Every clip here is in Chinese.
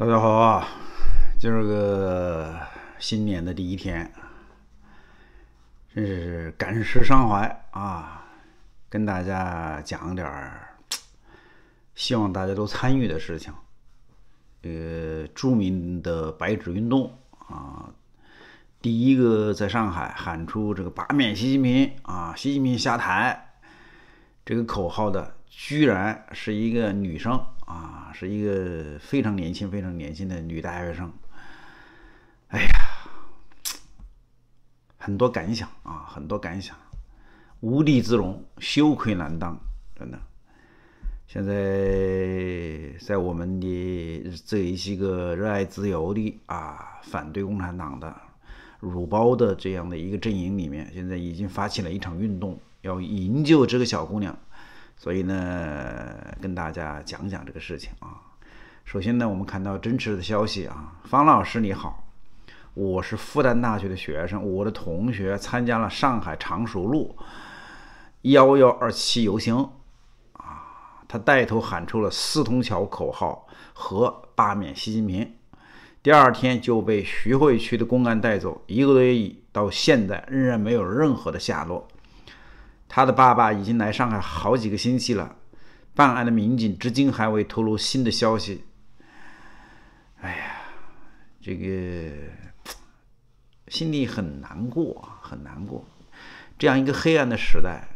大家好啊，今儿个新年的第一天，真是感时伤怀啊！跟大家讲点儿，希望大家都参与的事情。呃，著名的白纸运动啊，第一个在上海喊出这个“罢免习近平”啊，“习近平下台”。这个口号的居然是一个女生啊，是一个非常年轻、非常年轻的女大学生。哎呀，很多感想啊，很多感想，无地自容、羞愧难当，真的。现在在我们的这一些个热爱自由的啊，反对共产党的、乳包的这样的一个阵营里面，现在已经发起了一场运动，要营救这个小姑娘。所以呢，跟大家讲讲这个事情啊。首先呢，我们看到真实的消息啊，方老师你好，我是复旦大学的学生，我的同学参加了上海常熟路幺幺二七游行啊，他带头喊出了四通桥口号和罢免习近平，第二天就被徐汇区的公安带走，一个多月到现在仍然没有任何的下落。他的爸爸已经来上海好几个星期了，办案的民警至今还未透露新的消息。哎呀，这个心里很难过很难过。这样一个黑暗的时代，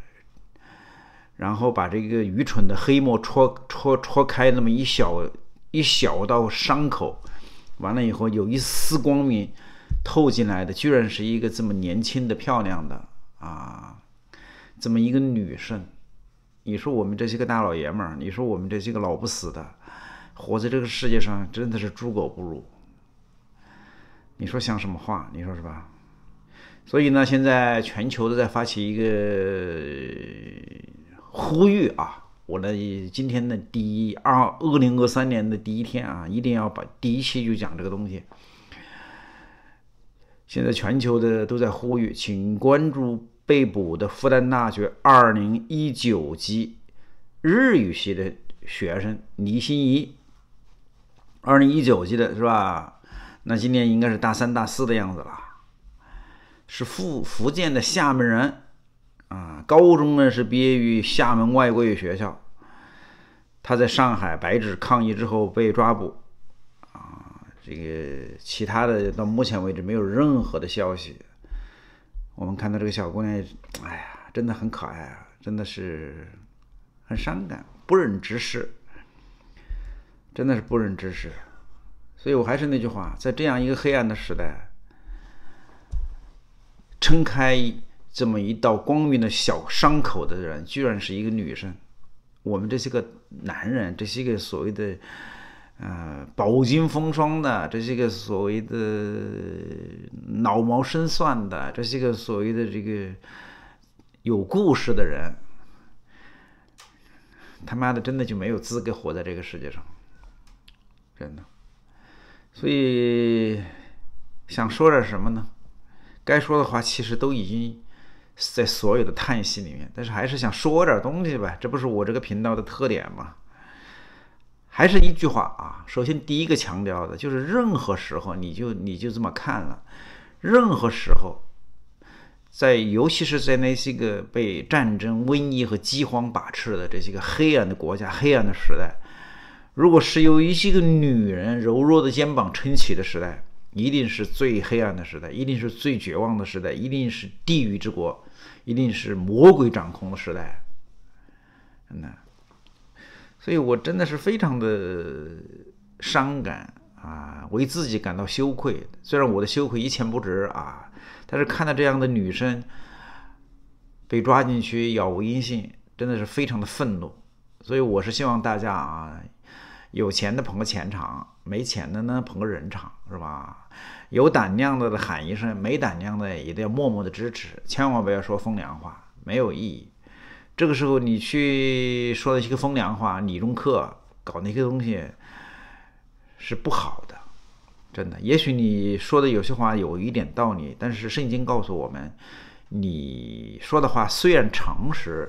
然后把这个愚蠢的黑幕戳、戳、戳开，那么一小、一小道伤口，完了以后有一丝光明透进来的，居然是一个这么年轻的、漂亮的啊。这么一个女生，你说我们这些个大老爷们儿，你说我们这些个老不死的，活在这个世界上真的是猪狗不如。你说像什么话？你说是吧？所以呢，现在全球都在发起一个呼吁啊！我呢，今天的第二二零二三年的第一天啊，一定要把第一期就讲这个东西。现在全球的都在呼吁，请关注。被捕的复旦大学二零一九级日语系的学生倪欣怡，二零一九级的是吧？那今年应该是大三、大四的样子了。是福福建的厦门人，啊，高中呢是毕业于厦门外国语学校。他在上海白纸抗议之后被抓捕，啊，这个其他的到目前为止没有任何的消息。我们看到这个小姑娘，哎呀，真的很可爱啊，真的是很伤感，不忍直视，真的是不忍直视。所以我还是那句话，在这样一个黑暗的时代，撑开这么一道光明的小伤口的人，居然是一个女生。我们这些个男人，这些个所谓的。呃，饱经风霜的这些个所谓的老谋深算的这些个所谓的这个有故事的人，他妈的真的就没有资格活在这个世界上，真的。所以想说点什么呢？该说的话其实都已经在所有的叹息里面，但是还是想说点东西吧，这不是我这个频道的特点吗？还是一句话啊，首先第一个强调的就是，任何时候你就你就这么看了，任何时候，在尤其是在那些个被战争、瘟疫和饥荒把持的这些个黑暗的国家、黑暗的时代，如果是由一些个女人柔弱的肩膀撑起的时代，一定是最黑暗的时代，一定是最绝望的时代，一定是地狱之国，一定是魔鬼掌控的时代，嗯。所以我真的是非常的伤感啊，为自己感到羞愧。虽然我的羞愧一钱不值啊，但是看到这样的女生被抓进去，杳无音信，真的是非常的愤怒。所以我是希望大家啊，有钱的捧个钱场，没钱的呢捧个人场，是吧？有胆量的喊一声，没胆量的也得要默默的支持，千万不要说风凉话，没有意义。这个时候，你去说那些风凉话、理论课、搞那些东西是不好的，真的。也许你说的有些话有一点道理，但是圣经告诉我们，你说的话虽然诚实，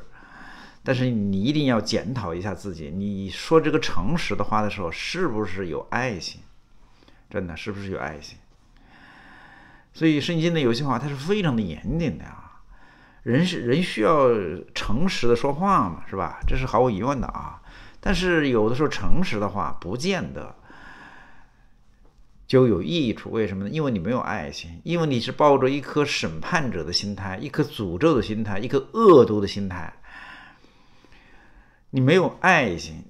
但是你一定要检讨一下自己，你说这个诚实的话的时候，是不是有爱心？真的，是不是有爱心？所以，圣经的有些话，它是非常的严谨的啊。人是人，需要诚实的说话嘛，是吧？这是毫无疑问的啊。但是有的时候，诚实的话不见得就有益处。为什么呢？因为你没有爱心，因为你是抱着一颗审判者的心态，一颗诅咒的心态，一颗恶毒的心态。你没有爱心，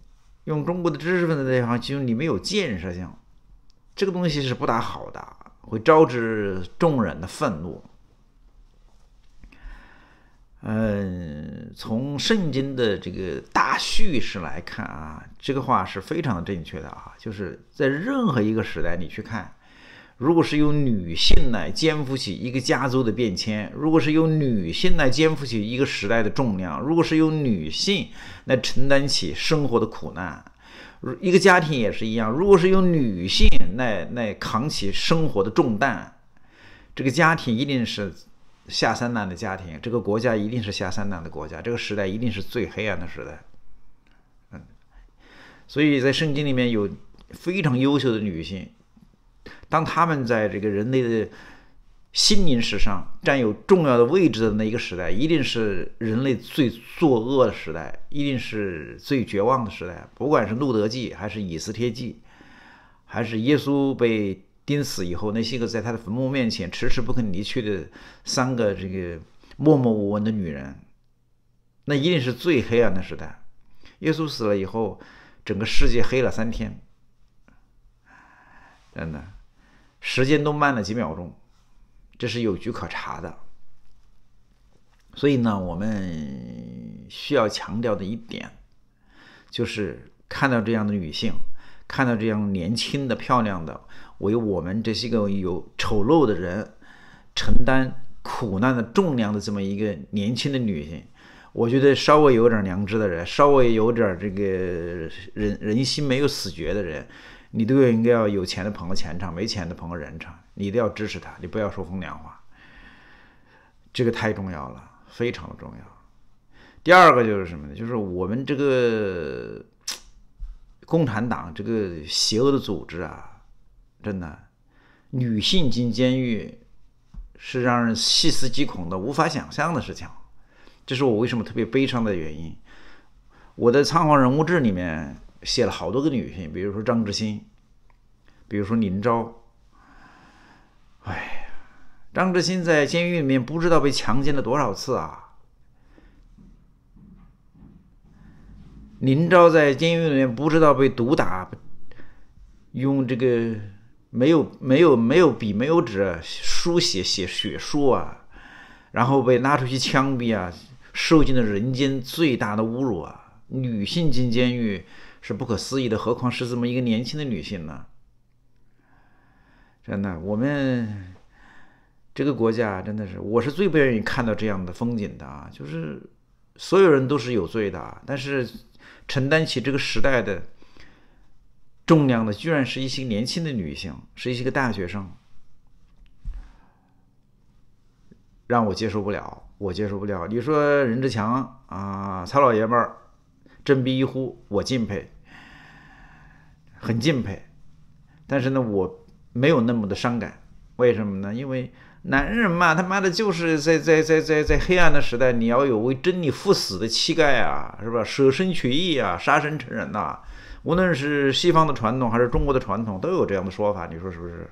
用中国的知识分子那方，就你没有建设性，这个东西是不大好的，会招致众人的愤怒。嗯，从圣经的这个大叙事来看啊，这个话是非常正确的啊。就是在任何一个时代，你去看，如果是用女性来肩负起一个家族的变迁，如果是用女性来肩负起一个时代的重量，如果是用女性来承担起生活的苦难，如一个家庭也是一样，如果是用女性来来扛起生活的重担，这个家庭一定是。下三滥的家庭，这个国家一定是下三滥的国家，这个时代一定是最黑暗的时代。嗯，所以在圣经里面有非常优秀的女性，当她们在这个人类的心灵史上占有重要的位置的那一个时代，一定是人类最作恶的时代，一定是最绝望的时代。不管是路德记，还是以斯帖记，还是耶稣被。钉死以后，那些个在他的坟墓面前迟迟不肯离去的三个这个默默无闻的女人，那一定是最黑暗的时代。耶稣死了以后，整个世界黑了三天，真的，时间都慢了几秒钟，这是有据可查的。所以呢，我们需要强调的一点，就是看到这样的女性，看到这样年轻的、漂亮的。为我们这些个有丑陋的人承担苦难的重量的这么一个年轻的女性，我觉得稍微有点良知的人，稍微有点这个人人心没有死绝的人，你都应该要有钱的捧个钱场，没钱的捧个人场，你都要支持他，你不要说风凉话，这个太重要了，非常的重要。第二个就是什么呢？就是我们这个共产党这个邪恶的组织啊。真的，女性进监狱是让人细思极恐的、无法想象的事情。这是我为什么特别悲伤的原因。我在《仓皇人物志》里面写了好多个女性，比如说张志新，比如说林昭。哎呀，张志新在监狱里面不知道被强奸了多少次啊！林昭在监狱里面不知道被毒打，用这个。没有没有没有笔没有纸书写写血书啊，然后被拉出去枪毙啊，受尽了人间最大的侮辱啊！女性进监狱是不可思议的，何况是这么一个年轻的女性呢？真的，我们这个国家真的是，我是最不愿意看到这样的风景的啊！就是所有人都是有罪的，但是承担起这个时代的。重量的居然是一些年轻的女性，是一些个大学生，让我接受不了，我接受不了。你说任志强啊，曹老爷们儿，振臂一呼，我敬佩，很敬佩。但是呢，我没有那么的伤感，为什么呢？因为男人嘛，他妈的就是在在在在在黑暗的时代，你要有为真理赴死的气概啊，是吧？舍生取义啊，杀身成仁呐。无论是西方的传统还是中国的传统，都有这样的说法，你说是不是？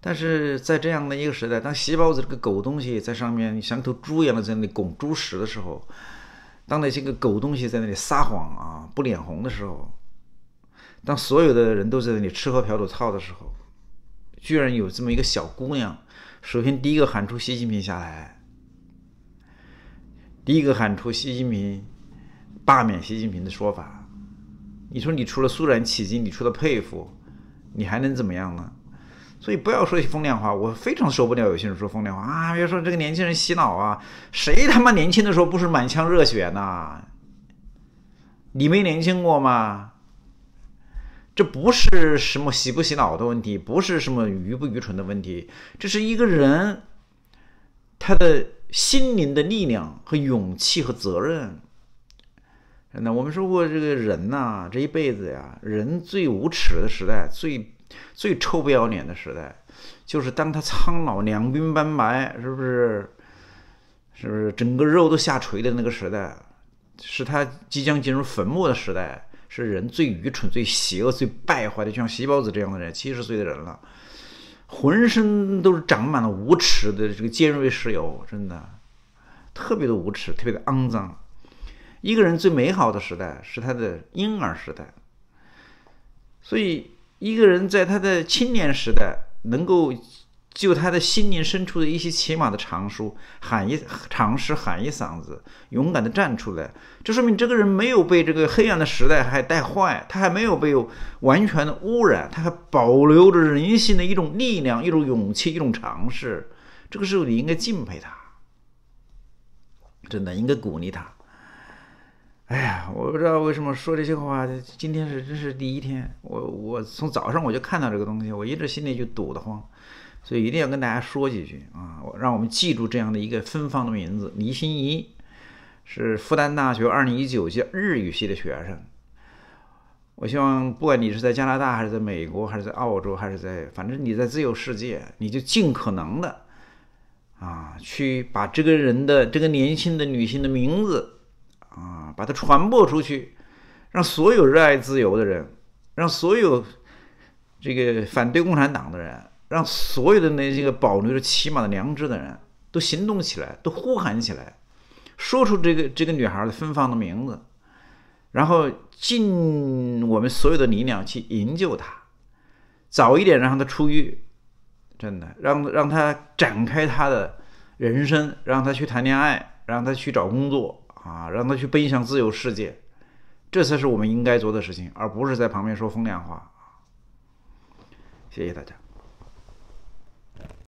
但是在这样的一个时代，当“西包子”这个狗东西在上面像头猪一样的在那里拱猪食的时候，当那些个狗东西在那里撒谎啊、不脸红的时候，当所有的人都在那里吃喝嫖赌操的时候，居然有这么一个小姑娘，首先第一个喊出习近平下来，第一个喊出习近平罢免习近平的说法。你说你除了肃然起敬，你除了佩服，你还能怎么样呢？所以不要说风凉话，我非常受不了有些人说风凉话啊，比如说这个年轻人洗脑啊，谁他妈年轻的时候不是满腔热血呢？你没年轻过吗？这不是什么洗不洗脑的问题，不是什么愚不愚蠢的问题，这是一个人他的心灵的力量和勇气和责任。那我们说过，这个人呐，这一辈子呀，人最无耻的时代，最最臭不要脸的时代，就是当他苍老、两鬓斑白，是不是？是不是整个肉都下垂的那个时代，是他即将进入坟墓的时代，是人最愚蠢、最邪恶、最败坏的，就像席包子这样的人，七十岁的人了，浑身都是长满了无耻的这个尖锐石油，真的特别的无耻，特别的肮脏。一个人最美好的时代是他的婴儿时代，所以一个人在他的青年时代能够就他的心灵深处的一些起码的常处喊一尝试喊一嗓子，勇敢的站出来，这说明这个人没有被这个黑暗的时代还带坏，他还没有被完全的污染，他还保留着人性的一种力量、一种勇气、一种尝试。这个时候，你应该敬佩他，真的应该鼓励他。哎呀，我不知道为什么说这些话。今天是真是第一天，我我从早上我就看到这个东西，我一直心里就堵得慌，所以一定要跟大家说几句啊，让我们记住这样的一个芬芳的名字——黎心怡，是复旦大学2019届日语系的学生。我希望，不管你是在加拿大，还是在美国，还是在澳洲，还是在反正你在自由世界，你就尽可能的啊，去把这个人的这个年轻的女性的名字。啊，把它传播出去，让所有热爱自由的人，让所有这个反对共产党的人，让所有的那些个保留着起码的良知的人都行动起来，都呼喊起来，说出这个这个女孩的芬芳的名字，然后尽我们所有的力量去营救她，早一点让她出狱，真的让让她展开她的人生，让她去谈恋爱，让她去找工作。啊，让他去奔向自由世界，这才是我们应该做的事情，而不是在旁边说风凉话。谢谢大家。